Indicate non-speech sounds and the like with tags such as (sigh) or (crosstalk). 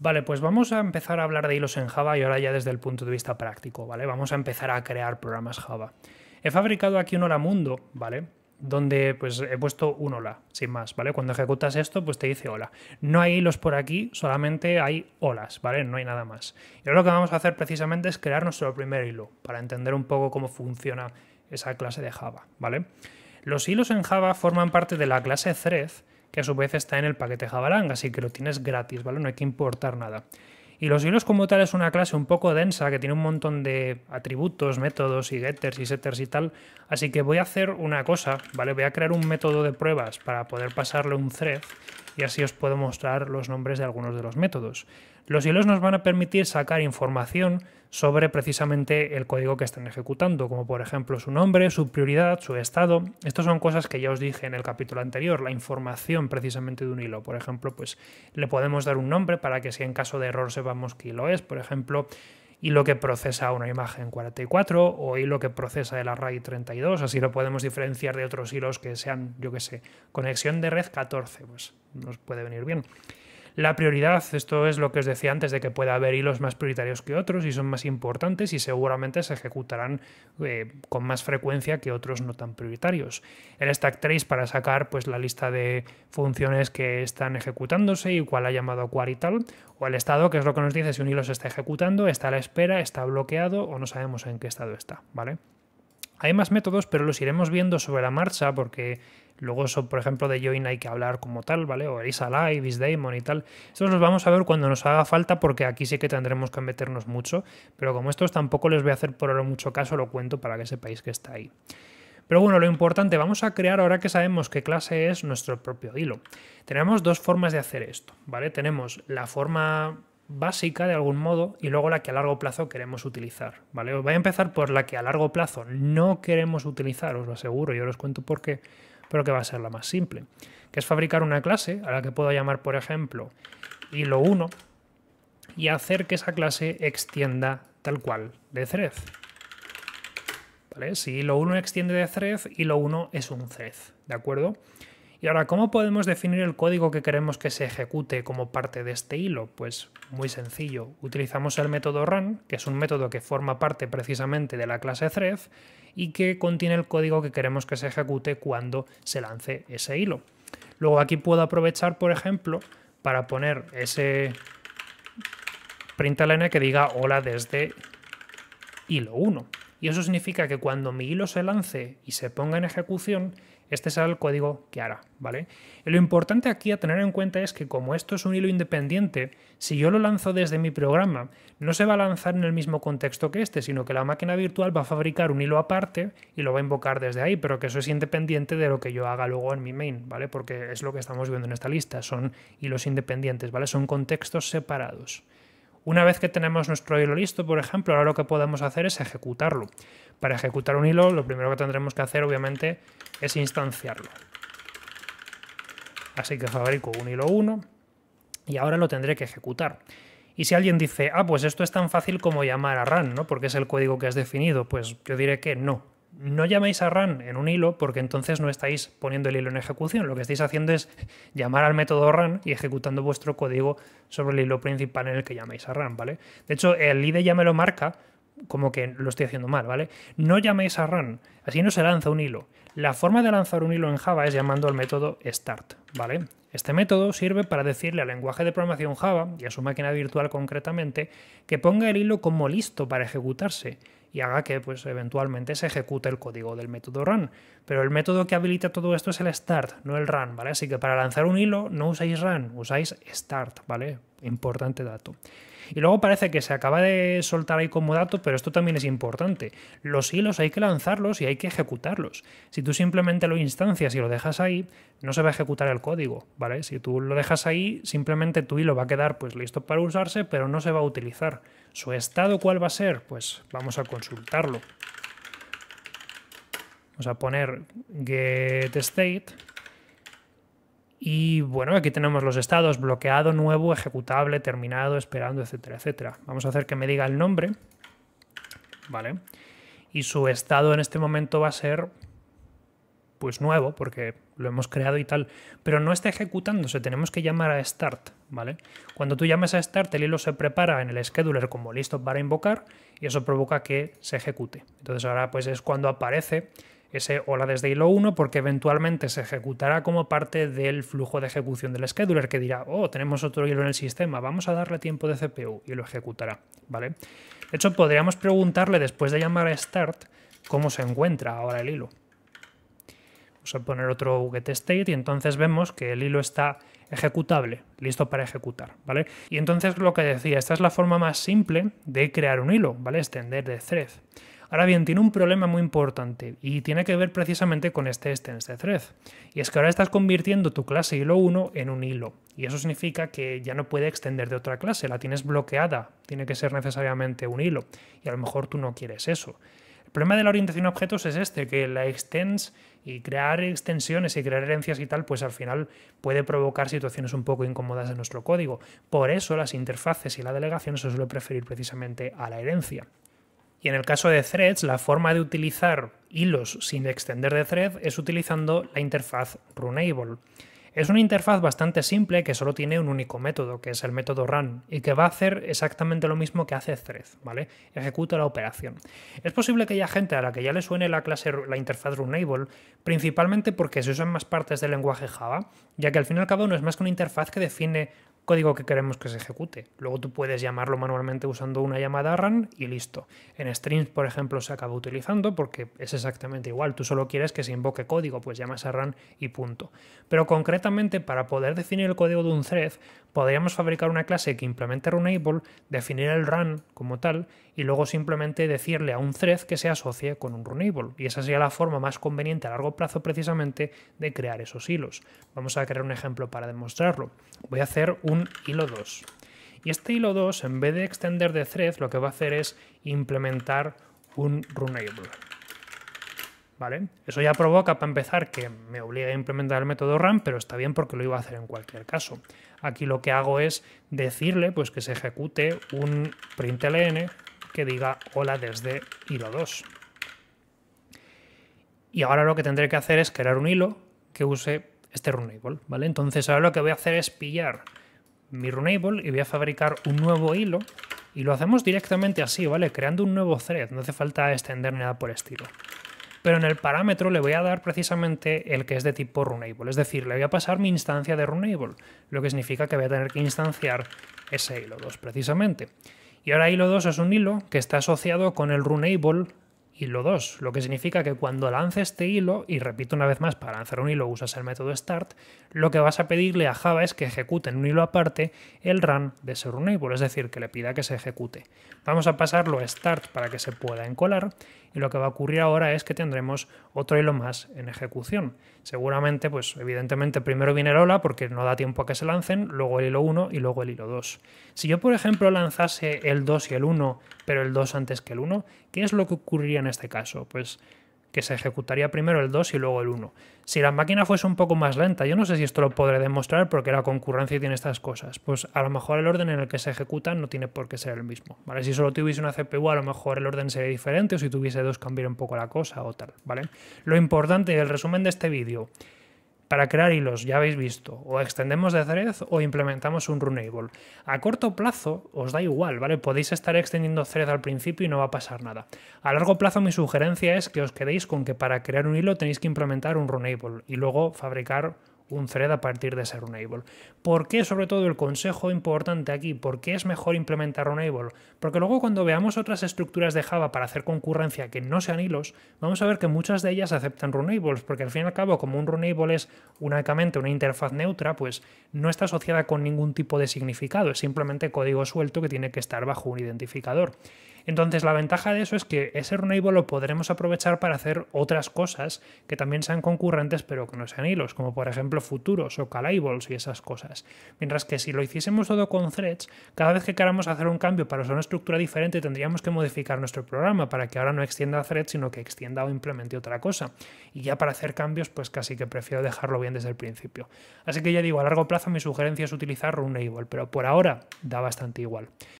Vale, pues vamos a empezar a hablar de hilos en Java y ahora ya desde el punto de vista práctico, ¿vale? Vamos a empezar a crear programas Java. He fabricado aquí un hola mundo, ¿vale? Donde pues he puesto un hola, sin más, ¿vale? Cuando ejecutas esto, pues te dice hola. No hay hilos por aquí, solamente hay olas, ¿vale? No hay nada más. Y ahora lo que vamos a hacer precisamente es crear nuestro primer hilo, para entender un poco cómo funciona esa clase de Java, ¿vale? Los hilos en Java forman parte de la clase thread, que a su vez está en el paquete Jabalang, así que lo tienes gratis, ¿vale? No hay que importar nada. Y los hilos como tal es una clase un poco densa que tiene un montón de atributos, métodos y getters y setters y tal. Así que voy a hacer una cosa, ¿vale? Voy a crear un método de pruebas para poder pasarle un thread y así os puedo mostrar los nombres de algunos de los métodos. Los hilos nos van a permitir sacar información sobre precisamente el código que están ejecutando, como por ejemplo su nombre, su prioridad, su estado. Estas son cosas que ya os dije en el capítulo anterior, la información precisamente de un hilo. Por ejemplo, pues le podemos dar un nombre para que si en caso de error sepamos qué hilo es. Por ejemplo, hilo que procesa una imagen 44 o hilo que procesa el array 32, así lo podemos diferenciar de otros hilos que sean, yo qué sé, conexión de red 14, pues nos puede venir bien la prioridad, esto es lo que os decía antes de que pueda haber hilos más prioritarios que otros y son más importantes y seguramente se ejecutarán eh, con más frecuencia que otros no tan prioritarios. El stack trace para sacar pues, la lista de funciones que están ejecutándose y cuál ha llamado a cuál y tal, o el estado, que es lo que nos dice si un hilo se está ejecutando, está a la espera, está bloqueado o no sabemos en qué estado está, ¿vale? Hay más métodos, pero los iremos viendo sobre la marcha porque luego, eso, por ejemplo, de Join hay que hablar como tal, ¿vale? O IsAlive, IsDaemon Is Daemon y tal. Estos los vamos a ver cuando nos haga falta porque aquí sí que tendremos que meternos mucho, pero como estos tampoco les voy a hacer por ahora mucho caso, lo cuento para que sepáis que está ahí. Pero bueno, lo importante, vamos a crear ahora que sabemos qué clase es nuestro propio hilo. Tenemos dos formas de hacer esto, ¿vale? Tenemos la forma básica de algún modo y luego la que a largo plazo queremos utilizar, ¿vale? Os voy a empezar por la que a largo plazo no queremos utilizar, os lo aseguro, yo os cuento por qué, pero que va a ser la más simple, que es fabricar una clase a la que puedo llamar, por ejemplo, hilo 1 y hacer que esa clase extienda tal cual de 3, Si hilo 1 extiende de y hilo 1 es un 3, ¿de acuerdo? Y ahora, ¿cómo podemos definir el código que queremos que se ejecute como parte de este hilo? Pues muy sencillo, utilizamos el método run, que es un método que forma parte precisamente de la clase thread y que contiene el código que queremos que se ejecute cuando se lance ese hilo. Luego aquí puedo aprovechar, por ejemplo, para poner ese println que diga hola desde hilo 1. Y eso significa que cuando mi hilo se lance y se ponga en ejecución, este será el código que hará, ¿vale? lo importante aquí a tener en cuenta es que como esto es un hilo independiente, si yo lo lanzo desde mi programa, no se va a lanzar en el mismo contexto que este, sino que la máquina virtual va a fabricar un hilo aparte y lo va a invocar desde ahí, pero que eso es independiente de lo que yo haga luego en mi main, ¿vale? Porque es lo que estamos viendo en esta lista, son hilos independientes, ¿vale? Son contextos separados. Una vez que tenemos nuestro hilo listo, por ejemplo, ahora lo que podemos hacer es ejecutarlo. Para ejecutar un hilo, lo primero que tendremos que hacer, obviamente, es instanciarlo. Así que fabrico un hilo 1 y ahora lo tendré que ejecutar. Y si alguien dice, ah, pues esto es tan fácil como llamar a run, ¿no? Porque es el código que has definido, pues yo diré que no, no llaméis a run en un hilo porque entonces no estáis poniendo el hilo en ejecución. Lo que estáis haciendo es (laughs) llamar al método run y ejecutando vuestro código sobre el hilo principal en el que llamáis a run, ¿vale? De hecho, el ID ya me lo marca como que lo estoy haciendo mal, ¿vale? No llaméis a run, así no se lanza un hilo. La forma de lanzar un hilo en Java es llamando al método start, ¿vale? Este método sirve para decirle al lenguaje de programación Java y a su máquina virtual concretamente que ponga el hilo como listo para ejecutarse y haga que pues, eventualmente se ejecute el código del método run. Pero el método que habilita todo esto es el start, no el run, ¿vale? Así que para lanzar un hilo no usáis run, usáis start, ¿vale? Importante dato. Y luego parece que se acaba de soltar ahí como dato, pero esto también es importante. Los hilos hay que lanzarlos y hay que ejecutarlos. Si tú simplemente lo instancias y lo dejas ahí, no se va a ejecutar el código, ¿vale? Si tú lo dejas ahí, simplemente tu hilo va a quedar pues listo para usarse, pero no se va a utilizar. ¿Su estado cuál va a ser? Pues vamos a consultarlo. Vamos a poner get state y bueno, aquí tenemos los estados, bloqueado, nuevo, ejecutable, terminado, esperando, etcétera, etcétera. Vamos a hacer que me diga el nombre, ¿vale? Y su estado en este momento va a ser, pues nuevo, porque lo hemos creado y tal, pero no está ejecutándose, tenemos que llamar a start, ¿vale? Cuando tú llamas a start, el hilo se prepara en el scheduler como listo para invocar y eso provoca que se ejecute. Entonces ahora pues es cuando aparece ese hola desde hilo 1 porque eventualmente se ejecutará como parte del flujo de ejecución del scheduler que dirá, oh, tenemos otro hilo en el sistema, vamos a darle tiempo de CPU y lo ejecutará, ¿vale? De hecho, podríamos preguntarle después de llamar a start cómo se encuentra ahora el hilo. Vamos a poner otro get state y entonces vemos que el hilo está ejecutable, listo para ejecutar, ¿vale? Y entonces lo que decía, esta es la forma más simple de crear un hilo, ¿vale? Extender de thread. Ahora bien, tiene un problema muy importante y tiene que ver precisamente con este extens de thread. Y es que ahora estás convirtiendo tu clase hilo 1 en un hilo. Y eso significa que ya no puede extender de otra clase, la tienes bloqueada, tiene que ser necesariamente un hilo. Y a lo mejor tú no quieres eso. El problema de la orientación a objetos es este, que la extens, y crear extensiones y crear herencias y tal, pues al final puede provocar situaciones un poco incómodas en nuestro código. Por eso las interfaces y la delegación se suele preferir precisamente a la herencia. Y en el caso de threads, la forma de utilizar hilos sin extender de thread es utilizando la interfaz runable. Es una interfaz bastante simple que solo tiene un único método, que es el método run, y que va a hacer exactamente lo mismo que hace thread, ¿vale? Ejecuta la operación. Es posible que haya gente a la que ya le suene la clase la interfaz runable, principalmente porque se usan más partes del lenguaje Java, ya que al fin y al cabo no es más que una interfaz que define código que queremos que se ejecute. Luego tú puedes llamarlo manualmente usando una llamada run y listo. En strings, por ejemplo, se acaba utilizando porque es exactamente igual. Tú solo quieres que se invoque código, pues llamas a run y punto. Pero concretamente, para poder definir el código de un thread, podríamos fabricar una clase que implemente runable, definir el run como tal y luego simplemente decirle a un thread que se asocie con un runable. Y esa sería la forma más conveniente a largo plazo precisamente de crear esos hilos. Vamos a crear un ejemplo para demostrarlo. Voy a hacer un hilo 2. Y este hilo 2, en vez de extender de thread, lo que va a hacer es implementar un runable. Eso ya provoca, para empezar, que me obligue a implementar el método RAM, pero está bien porque lo iba a hacer en cualquier caso. Aquí lo que hago es decirle pues, que se ejecute un println que diga hola desde hilo 2. Y ahora lo que tendré que hacer es crear un hilo que use este runable, ¿vale? Entonces ahora lo que voy a hacer es pillar mi runable y voy a fabricar un nuevo hilo y lo hacemos directamente así, ¿vale? Creando un nuevo thread, no hace falta extender nada por estilo pero en el parámetro le voy a dar precisamente el que es de tipo runable, es decir, le voy a pasar mi instancia de runable, lo que significa que voy a tener que instanciar ese hilo 2 precisamente. Y ahora hilo 2 es un hilo que está asociado con el runable hilo 2, lo que significa que cuando lance este hilo, y repito una vez más, para lanzar un hilo usas el método start, lo que vas a pedirle a Java es que ejecute en un hilo aparte el run de ese runable, es decir, que le pida que se ejecute. Vamos a pasarlo a start para que se pueda encolar y lo que va a ocurrir ahora es que tendremos otro hilo más en ejecución. Seguramente, pues evidentemente primero viene el ola porque no da tiempo a que se lancen, luego el hilo 1 y luego el hilo 2. Si yo, por ejemplo, lanzase el 2 y el 1, pero el 2 antes que el 1, ¿qué es lo que ocurriría en este caso? Pues que se ejecutaría primero el 2 y luego el 1. Si la máquina fuese un poco más lenta, yo no sé si esto lo podré demostrar porque la concurrencia tiene estas cosas, pues a lo mejor el orden en el que se ejecutan no tiene por qué ser el mismo, ¿vale? Si solo tuviese una CPU, a lo mejor el orden sería diferente o si tuviese dos cambiaría un poco la cosa o tal, ¿vale? Lo importante, y el resumen de este vídeo para crear hilos, ya habéis visto, o extendemos de thread o implementamos un runable. A corto plazo os da igual, ¿vale? Podéis estar extendiendo thread al principio y no va a pasar nada. A largo plazo mi sugerencia es que os quedéis con que para crear un hilo tenéis que implementar un runable y luego fabricar un thread a partir de ese runable. ¿Por qué sobre todo el consejo importante aquí? ¿Por qué es mejor implementar runable? Porque luego cuando veamos otras estructuras de Java para hacer concurrencia que no sean hilos, vamos a ver que muchas de ellas aceptan runables, porque al fin y al cabo como un runable es únicamente una interfaz neutra, pues no está asociada con ningún tipo de significado, es simplemente código suelto que tiene que estar bajo un identificador. Entonces la ventaja de eso es que ese runable lo podremos aprovechar para hacer otras cosas que también sean concurrentes pero que no sean hilos, como por ejemplo futuros o calables y esas cosas. Mientras que si lo hiciésemos todo con threads, cada vez que queramos hacer un cambio para usar una estructura diferente tendríamos que modificar nuestro programa para que ahora no extienda threads, sino que extienda o implemente otra cosa. Y ya para hacer cambios, pues casi que prefiero dejarlo bien desde el principio. Así que ya digo, a largo plazo mi sugerencia es utilizar Runable, pero por ahora da bastante igual.